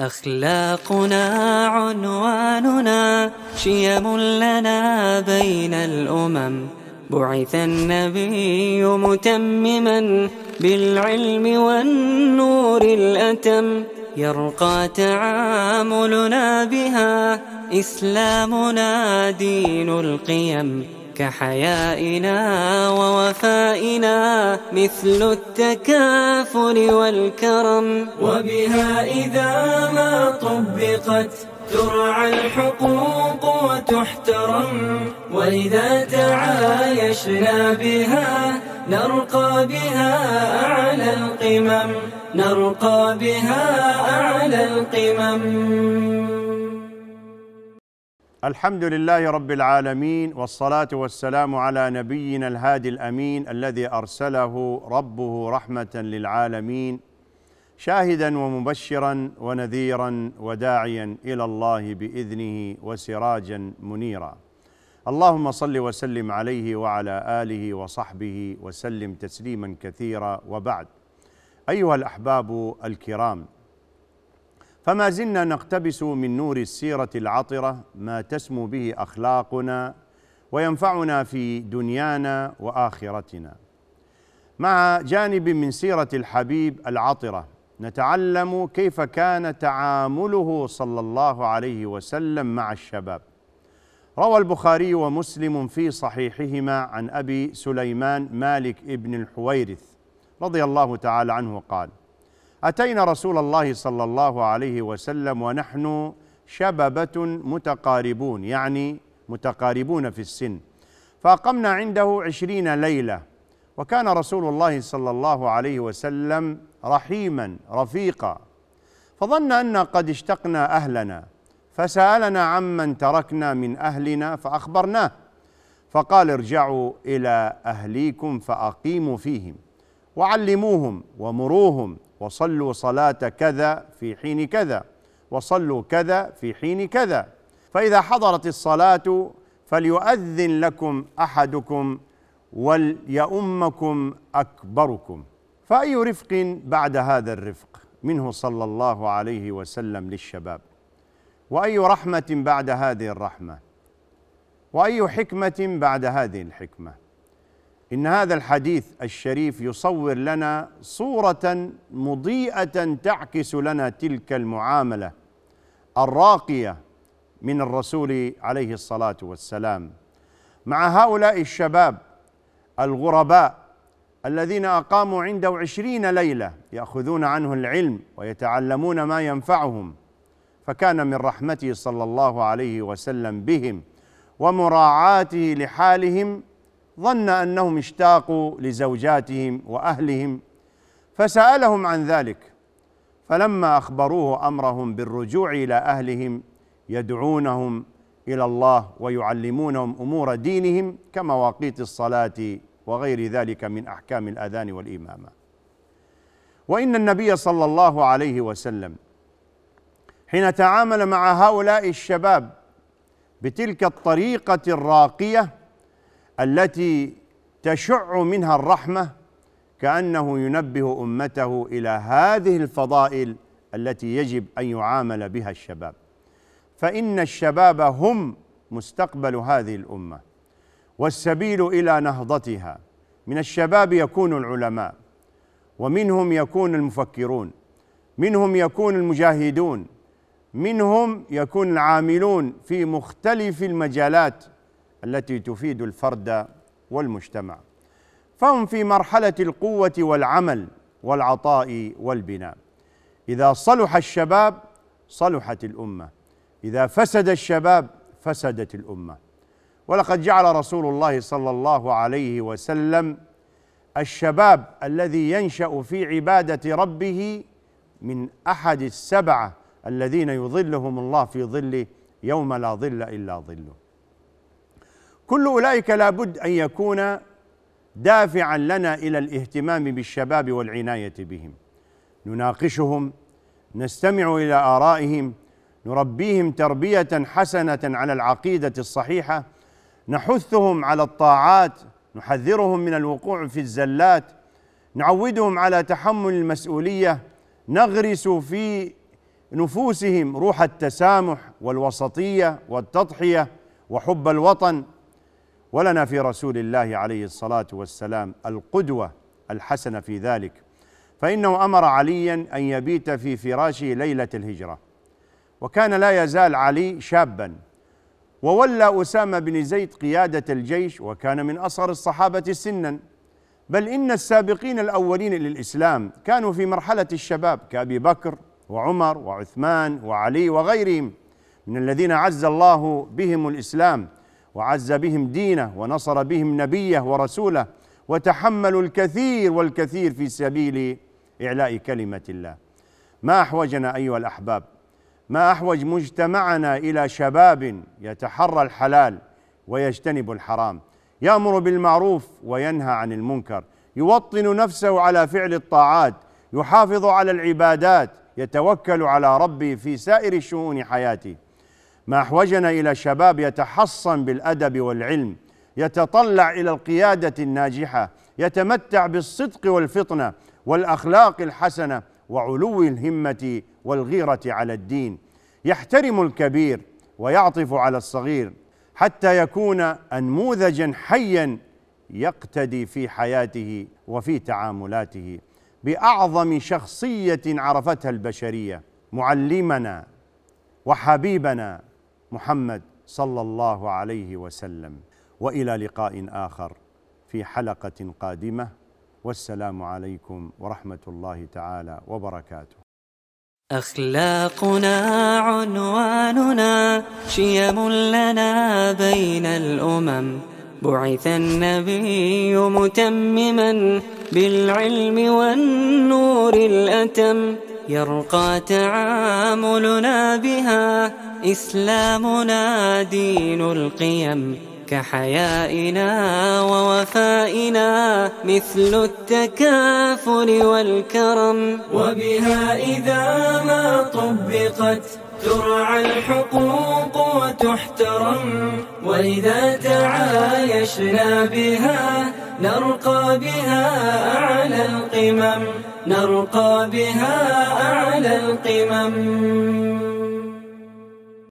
أخلاقنا عنواننا شيم لنا بين الأمم بعث النبي متمما بالعلم والنور الأتم يرقى تعاملنا بها إسلامنا دين القيم كحيائنا ووفائنا مثل التكافل والكرم وبها إذا ما طبقت ترعى الحقوق وتحترم وإذا تعايشنا بها نرقى بها أعلى القمم نرقى بها أعلى القمم الحمد لله رب العالمين والصلاه والسلام على نبينا الهادي الامين الذي ارسله ربه رحمه للعالمين شاهدا ومبشرا ونذيرا وداعيا الى الله باذنه وسراجا منيرا اللهم صل وسلم عليه وعلى اله وصحبه وسلم تسليما كثيرا وبعد ايها الاحباب الكرام فما زلنا نقتبس من نور السيرة العطرة ما تسمو به أخلاقنا وينفعنا في دنيانا وآخرتنا مع جانب من سيرة الحبيب العطرة نتعلم كيف كان تعامله صلى الله عليه وسلم مع الشباب روى البخاري ومسلم في صحيحهما عن أبي سليمان مالك ابن الحويرث رضي الله تعالى عنه قال أتينا رسول الله صلى الله عليه وسلم ونحن شببة متقاربون يعني متقاربون في السن فأقمنا عنده عشرين ليلة وكان رسول الله صلى الله عليه وسلم رحيما رفيقا فظن أن قد اشتقنا أهلنا فسألنا عمن تركنا من أهلنا فأخبرناه فقال ارجعوا إلى أهليكم فأقيموا فيهم وعلموهم ومروهم وصلوا صلاة كذا في حين كذا وصلوا كذا في حين كذا فإذا حضرت الصلاة فليؤذن لكم أحدكم وليؤمكم أكبركم فأي رفق بعد هذا الرفق منه صلى الله عليه وسلم للشباب وأي رحمة بعد هذه الرحمة وأي حكمة بعد هذه الحكمة ان هذا الحديث الشريف يصور لنا صوره مضيئه تعكس لنا تلك المعامله الراقيه من الرسول عليه الصلاه والسلام مع هؤلاء الشباب الغرباء الذين اقاموا عنده عشرين ليله ياخذون عنه العلم ويتعلمون ما ينفعهم فكان من رحمته صلى الله عليه وسلم بهم ومراعاته لحالهم ظن انهم اشتاقوا لزوجاتهم واهلهم فسالهم عن ذلك فلما اخبروه امرهم بالرجوع الى اهلهم يدعونهم الى الله ويعلمونهم امور دينهم كمواقيت الصلاه وغير ذلك من احكام الاذان والامامه وان النبي صلى الله عليه وسلم حين تعامل مع هؤلاء الشباب بتلك الطريقه الراقيه التي تشع منها الرحمه كانه ينبه امته الى هذه الفضائل التي يجب ان يعامل بها الشباب فان الشباب هم مستقبل هذه الامه والسبيل الى نهضتها من الشباب يكون العلماء ومنهم يكون المفكرون منهم يكون المجاهدون منهم يكون العاملون في مختلف المجالات التي تفيد الفرد والمجتمع فهم في مرحله القوه والعمل والعطاء والبناء اذا صلح الشباب صلحت الامه اذا فسد الشباب فسدت الامه ولقد جعل رسول الله صلى الله عليه وسلم الشباب الذي ينشا في عباده ربه من احد السبعه الذين يظلهم الله في ظله يوم لا ظل الا ظله كل اولئك لابد ان يكون دافعا لنا الى الاهتمام بالشباب والعنايه بهم نناقشهم نستمع الى ارائهم نربيهم تربيه حسنه على العقيده الصحيحه نحثهم على الطاعات نحذرهم من الوقوع في الزلات نعودهم على تحمل المسؤوليه نغرس في نفوسهم روح التسامح والوسطيه والتضحيه وحب الوطن ولنا في رسول الله عليه الصلاه والسلام القدوه الحسنه في ذلك فانه امر عليا ان يبيت في فراشه ليله الهجره وكان لا يزال علي شابا وولى اسامه بن زيد قياده الجيش وكان من اصغر الصحابه سنا بل ان السابقين الاولين للاسلام كانوا في مرحله الشباب كابي بكر وعمر وعثمان وعلي وغيرهم من الذين عز الله بهم الاسلام وعز بهم دينه ونصر بهم نبيه ورسوله وتحملوا الكثير والكثير في سبيل إعلاء كلمة الله ما أحوجنا أيها الأحباب ما أحوج مجتمعنا إلى شباب يتحرى الحلال ويجتنب الحرام يأمر بالمعروف وينهى عن المنكر يوطن نفسه على فعل الطاعات يحافظ على العبادات يتوكل على ربي في سائر شؤون حياته ما أحوجنا إلى شباب يتحصن بالأدب والعلم يتطلع إلى القيادة الناجحة يتمتع بالصدق والفطنة والأخلاق الحسنة وعلو الهمة والغيرة على الدين يحترم الكبير ويعطف على الصغير حتى يكون أنموذجا حيا يقتدي في حياته وفي تعاملاته باعظم شخصيه عرفتها البشريه معلمنا وحبيبنا محمد صلى الله عليه وسلم والى لقاء اخر في حلقه قادمه والسلام عليكم ورحمه الله تعالى وبركاته أخلاقنا عنواننا شيم لنا بين الأمم بعث النبي متمما بالعلم والنور الأتم يرقى تعاملنا بها إسلامنا دين القيم كحيائنا ووفائنا مثل التكافل والكرم وبها إذا ما طبقت ترعى الحقوق وتحترم وإذا تعايشنا بها نرقى بها أعلى القمم نرقى بها أعلى القمم